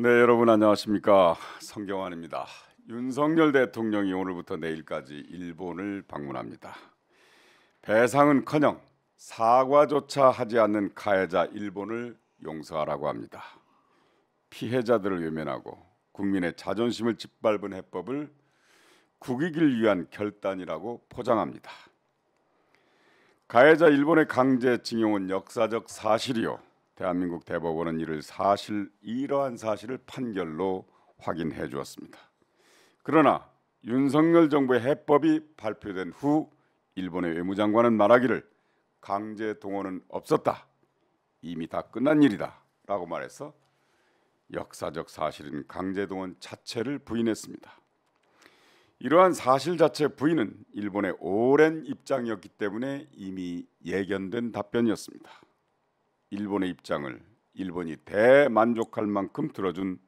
네, 여러분 안녕하십니까? 성경환입니다. 윤석열 대통령이 오늘부터 내일까지 일본을 방문합니다. 배상은커녕 사과조차 하지 않는 가해자 일본을 용서하라고 합니다. 피해자들을 외면하고 국민의 자존심을 짓밟은 해법을 국익을 위한 결단이라고 포장합니다. 가해자 일본의 강제징용은 역사적 사실이요 대한민국 대법원은 이를 사실 이러한 사실을 판결로 확인해 주었습니다. 그러나 윤석열 정부의 해법이 발표된 후 일본의 외무장관은 말하기를 강제 동원은 없었다. 이미 다 끝난 일이다라고 말해서 역사적 사실인 강제 동원 자체를 부인했습니다. 이러한 사실 자체 부인은 일본의 오랜 입장이었기 때문에 이미 예견된 답변이었습니다. 일본의 입장을 일본이 대만족할 만큼 들어준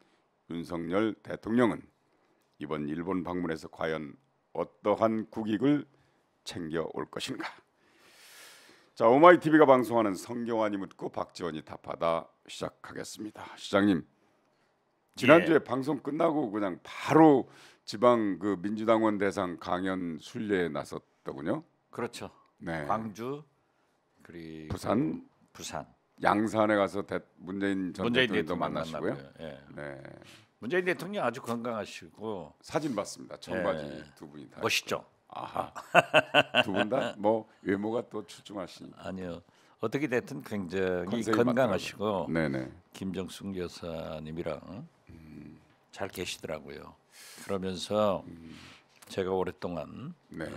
윤석열 대통령은 이번 일본 방문에서 과연 어떠한 국익을 챙겨올 것인가? 자, 오마이 TV가 방송하는 성경환이 묻고 박지원이 답하다 시작하겠습니다. 시장님 지난주에 예. 방송 끝나고 그냥 바로 지방 그 민주당원 대상 강연 순례에 나섰더군요. 그렇죠. 네. 광주 그리고 부산 부산 양산에 가서 대, 문재인 전 문재인 대통령도 만나시고요. 예. 네. 문재인 대통령 아주 건강하시고 사진 봤습니다. 청바지 예. 두 분이 다 멋있죠. 아하 두 분 다 뭐 외모가 또 출중하시니 아니요 어떻게 됐든 굉장히 건강하시고 네네. 김정숙 여사님이랑 음. 잘 계시더라고요. 그러면서 음. 제가 오랫동안 네. 어,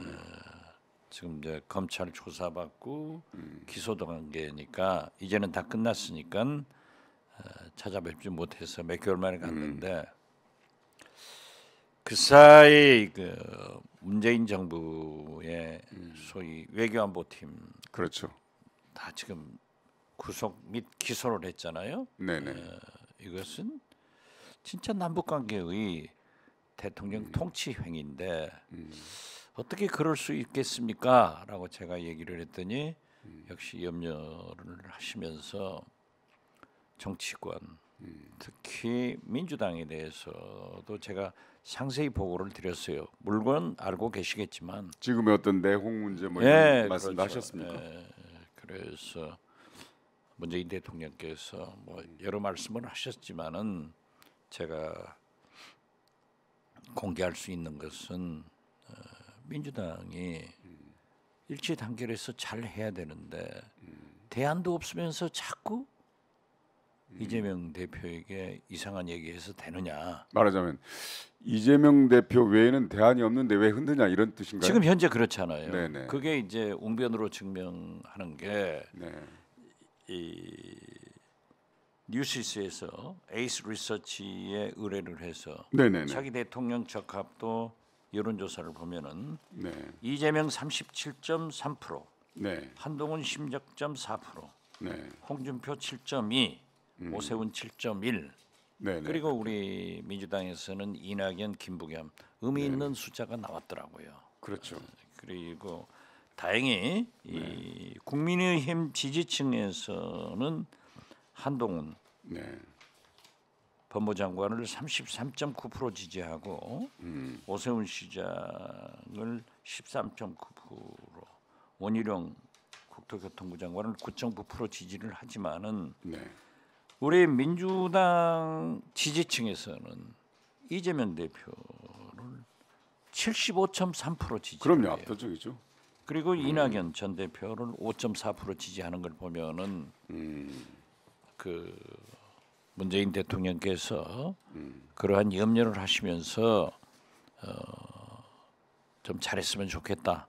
지금 이제 검찰 조사받고 음. 기소도 관계니까 이제는 다 끝났으니까 어, 찾아뵙지 못해서 몇 개월 만에 갔는데 음. 그 사이 그 문재인 정부의 음. 소위 외교안보팀 그렇죠 다 지금 구속 및 기소를 했잖아요. 네네 어, 이것은 진짜 남북 관계의 대통령 음. 통치 행위인데. 음. 어떻게 그럴 수 있겠습니까?라고 제가 얘기를 했더니 음. 역시 염려를 하시면서 정치권 음. 특히 민주당에 대해서도 제가 상세히 보고를 드렸어요. 물론 알고 계시겠지만 지금의 어떤 내홍 문제 뭐 예, 이런 말씀 그렇죠. 하셨습니까? 예, 그래서 문재인 대통령께서 뭐 음. 여러 말씀을 하셨지만은 제가 공개할 수 있는 것은 민주당이 음. 일치 단결해서 잘 해야 되는데 음. 대안도 없으면서 자꾸 음. 이재명 대표에게 이상한 얘기해서 되느냐? 말하자면 이재명 대표 외에는 대안이 없는데 왜 흔드냐 이런 뜻인가요? 지금 현재 그렇잖아요. 네네. 그게 이제 웅변으로 증명하는 게이 네. 뉴시스에서 에이스 리서치에 의뢰를 해서 네네네. 자기 대통령 적합도 여론조사를 보면은 네. 이재명 37.3%, 네. 한동훈 16.4%, 네. 홍준표 7.2, 음. 오세훈 7.1. 네네. 그리고 우리 민주당에서는 이낙연, 김부겸 의미 네. 있는 숫자가 나왔더라고요. 그렇죠. 그리고 다행히 네. 이 국민의힘 지지층에서는 한동훈, 네. 법무장관을 33.9% 지지하고 음. 오세훈 시장을 13.9%, 원희룡 국토교통부 장관을 9.9% 지지를 하지만은 네. 우리 민주당 지지층에서는 이재명 대표를 75.3% 지지. 그럼요, 압도적이죠. 그리고 음. 이낙연 전 대표를 5.4% 지지하는 걸 보면은 음. 그 문재인 대통령께서 음. 그러한 염려를 하시면서 어, 좀 잘했으면 좋겠다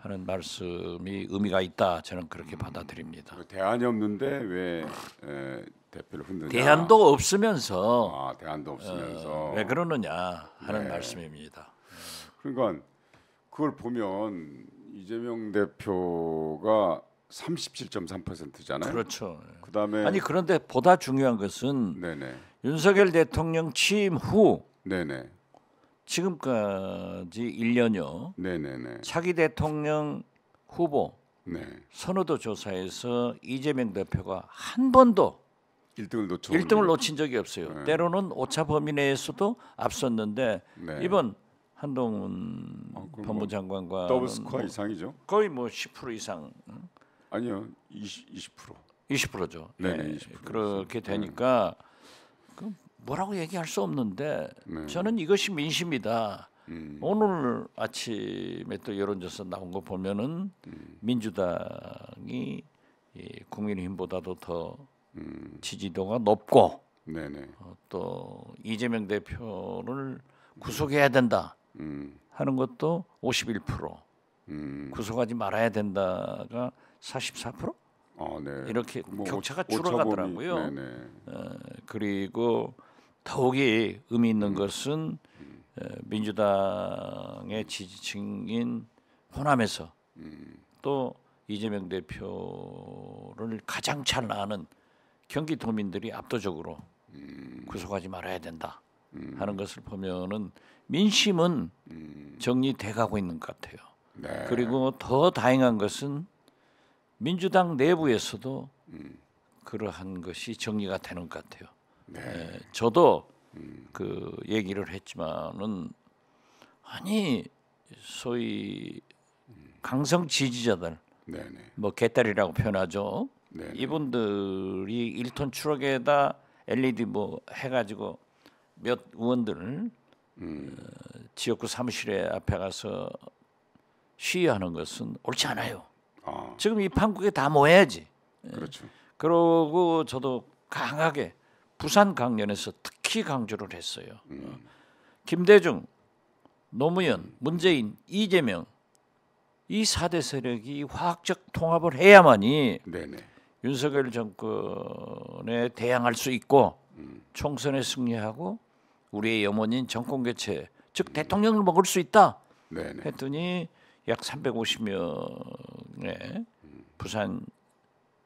하는 말씀이 의미가 있다 저는 그렇게 음. 받아들입니다. 그 대안이 없는데 왜 에, 대표를 흔드냐? 대안도 없으면서 아, 대안도 없으면서 어, 왜 그러느냐 하는 네. 말씀입니다. 그러니까 그걸 보면 이재명 대표가 37.3%잖아요. 그렇죠. 그다음에 아니 그런데 보다 중요한 것은 네네. 윤석열 대통령 취임 후 네네. 지금까지 1년여 네네네. 차기 대통령 후보 네. 선호도 조사에서 이재명 대표가 한 번도 1등을 1등을 놓친 적이 없어요. 네. 때로는 오차 범위 내에서도 앞섰는데 네. 이번 한동훈 아, 뭐 법무장관과 더블 스코어 뭐 이상이죠. 거의 뭐10% 이상 아니요, 20 20%. 20%죠. 네, 예. 20% 그렇게 네. 되니까 그 뭐라고 얘기할 수 없는데 네. 저는 이것이 민심이다. 음. 오늘 아침에 또 여론조사 나온 거 보면은 음. 민주당이 예, 국민의힘보다도 더 음. 지지도가 높고 네, 어, 또 이재명 대표를 구속해야 된다 음. 하는 것도 51% 음. 구속하지 말아야 된다가 44%? 아, 네. 이렇게 그 뭐 격차가 오, 줄어가더라고요. 네, 네. 어, 그리고 더욱이 의미 있는 음. 것은 어, 민주당의 지지층인 호남에서 음. 또 이재명 대표를 가장 잘 아는 경기도민들이 압도적으로 음. 구속하지 말아야 된다 음. 하는 것을 보면은 민심은 음. 정리돼 가고 있는 것 같아요. 네. 그리고 더 다행한 것은 민주당 내부에서도 음. 그러한 것이 정리가 되는 것 같아요. 네. 예, 저도 음. 그 얘기를 했지만은 아니 소위 강성 지지자들 네네. 뭐 개딸이라고 표현하죠. 네네. 이분들이 1톤 추럭에다 LED 뭐 해가지고 몇 의원들을 음. 어, 지역구 사무실에 앞에 가서 시위하는 것은 옳지 않아요. 아. 지금 이 판국에 다 모여야지. 그렇죠. 그러고 저도 강하게 부산 강연에서 특히 강조를 했어요. 음. 김대중, 노무현, 문재인, 이재명 이사대 세력이 화학적 통합을 해야만이 네네. 윤석열 정권에 대항할 수 있고 음. 총선에 승리하고 우리의 염원인 정권 교체 즉 음. 대통령을 먹을 수 있다 네네. 했더니 약 350여 예, 부산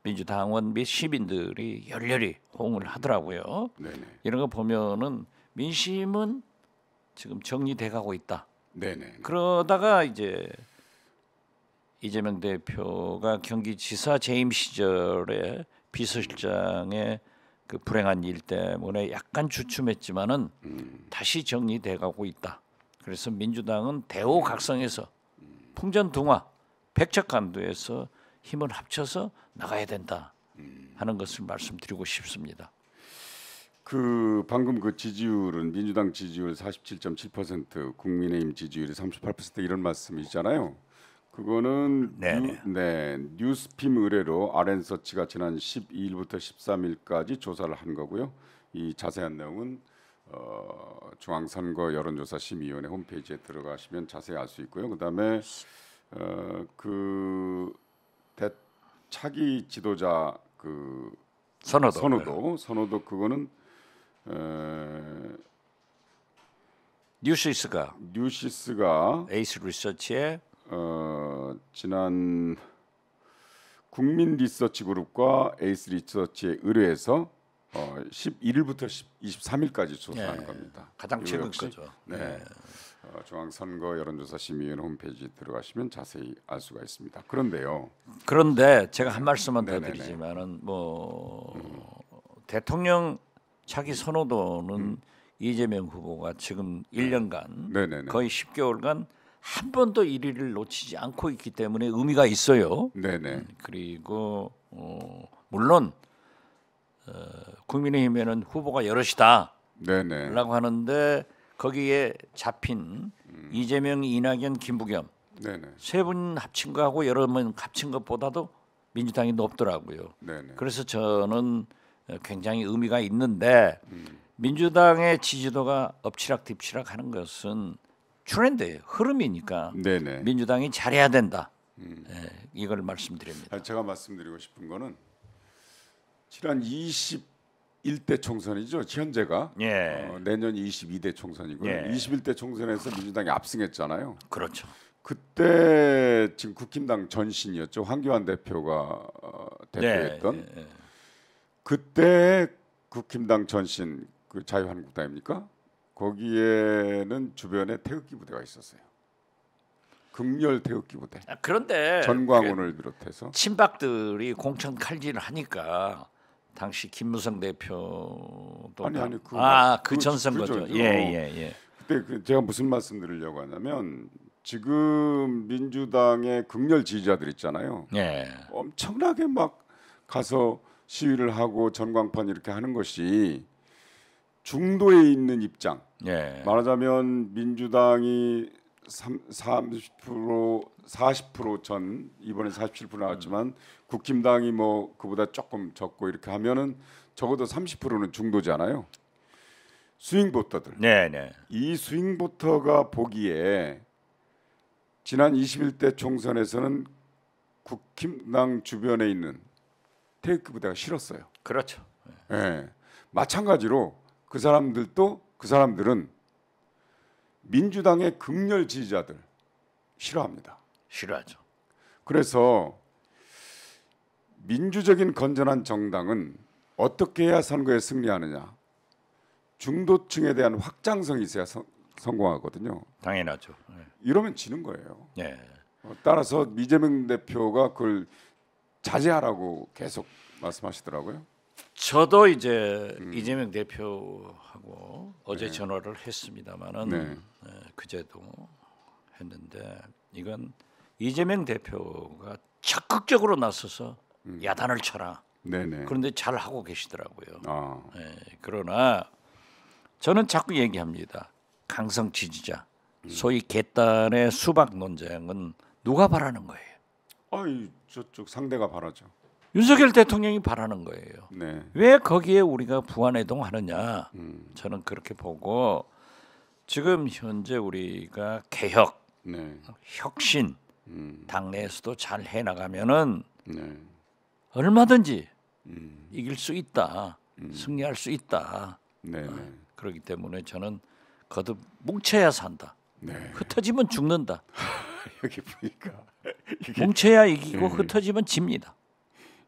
민주당원 및 시민들이 열렬히 호응을 하더라고요. 네네. 이런 거 보면은 민심은 지금 정리돼 가고 있다. 네네. 그러다가 이제 이재명 대표가 경기지사 재임 시절에 비서실장의 그 불행한 일 때문에 약간 주춤했지만은 음. 다시 정리돼 가고 있다. 그래서 민주당은 대호각성에서 음. 풍전등화 백척간도에서 힘을 합쳐서 나가야 된다 하는 것을 말씀드리고 싶습니다. 그 방금 그 지지율은 민주당 지지율 47.7% 국민의힘 지지율이 38% 이런 말씀이잖아요. 그거는 네, 뉴, 네, 네 뉴스핌 의뢰로 아랜서치가 지난 12일부터 13일까지 조사를 한 거고요. 이 자세한 내용은 어, 중앙선거 여론조사 심의위원회 홈페이지에 들어가시면 자세히 알 수 있고요. 그다음에 어, 그 대, 차기 지도자 그 선호도 선호도 네. 선호도 그거는 에, 뉴시스가 뉴시스가 에이스 리서치에 어, 지난 국민 리서치 그룹과 에이스 리서치에 의뢰해서 어, 11일부터 10, 23일까지 조사한 네. 겁니다. 가장 최근 거죠. 네. 네. 어, 중앙선거 여론조사 심의위원 홈페이지 들어가시면 자세히 알 수가 있습니다. 그런데요. 그런데 제가 한 말씀만 더 드리지만은 뭐 음. 대통령 차기 선호도는 음. 이재명 후보가 지금 1년간 네네네. 거의 10개월간 한 번도 1위를 놓치지 않고 있기 때문에 의미가 있어요. 네네. 음, 그리고 어, 물론 어, 국민의힘에는 후보가 여럿이다. 라고 하는데 거기에 잡힌 음. 이재명, 이낙연, 김부겸 세 분 합친 거하고 여러 번 합친 것보다도 민주당이 높더라고요. 네네. 그래서 저는 굉장히 의미가 있는데 음. 민주당의 지지도가 엎치락뒤치락 하는 것은 트렌드예요. 흐름이니까 네네. 민주당이 잘해야 된다. 음. 네, 이걸 말씀드립니다. 제가 말씀드리고 싶은 거는 지난 20 일대 총선이죠 현재가 예. 어, 내년 22대 총선이고요. 예. 21대 총선에서 민주당이 압승했잖아요. 그렇죠. 그때 지금 국힘당 전신이었죠 황교안 대표가 어, 대표했던 예. 예, 예. 그때 국힘당 전신 그 자유한국당입니까? 거기에는 주변에 태극기 부대가 있었어요. 극렬 태극기 부대. 아, 그런데 전광훈을 그 비롯해서 친박들이 공천 칼질을 하니까 당시 김무성 대표도 아니 아니 아, 그, 아그 그, 전선거죠. 예예 예, 예, 그때 그 제가 무슨 말씀드리려고 하냐면 지금 민주당의 극렬 지지자들 있잖아요. 예. 엄청나게 막 가서 시위를 하고 전광판 이렇게 하는 것이 중도에 있는 입장. 예. 말하자면 민주당이 3, 30% 40%전 이번에 47% 나왔지만 국힘당이 뭐 그보다 조금 적고 이렇게 하면은 적어도 30%는 중도잖아요. 스윙 보터들. 네, 네. 이 스윙 보터가 보기에 지난 21대 총선에서는 국힘당 주변에 있는 테이크 부대가 싫었어요. 그렇죠. 예. 네. 마찬가지로 그 사람들도 그 사람들은 민주당의 극렬 지지자들 싫어합니다. 싫어하죠. 그래서 민주적인 건전한 정당은 어떻게 해야 선거에 승리하느냐? 중도층에 대한 확장성이 있어야 성, 공하거든요 당연하죠. 네. 이러면 지는 거예요. 네. 따라서 미재명 대표가 그걸 자제하라고 계속 말씀하시더라고요. 저도 이제 음. 이재명 대표하고 어제 네. 전화를 했습니다마는 네. 예, 그제도 했는데 이건 이재명 대표가 적극적으로 나서서 음. 야단을 쳐라. 네네. 그런데 잘 하고 계시더라고요. 아. 예, 그러나 저는 자꾸 얘기합니다. 강성 지지자, 음. 소위 개단의 수박 논쟁은 누가 바라는 거예요? 아이 저쪽 상대가 바라죠. 윤석열 대통령이 바라는 거예요. 네. 왜 거기에 우리가 부안해동 하느냐? 음. 저는 그렇게 보고 지금 현재 우리가 개혁, 네. 혁신 음. 당내에서도 잘 해나가면은 네. 얼마든지 음. 이길 수 있다, 음. 승리할 수 있다. 네. 네. 어, 그렇기 때문에 저는 거듭 뭉쳐야 산다. 네. 흩어지면 죽는다. 여기 보니까 이게... 뭉쳐야 이기고 네. 흩어지면 집니다.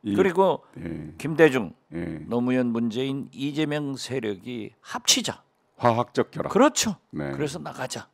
이... 그리고 네. 김대중, 네. 노무현, 문재인, 이재명 세력이 합치자. 화학적 결합. 그렇죠. 네. 그래서 나가자.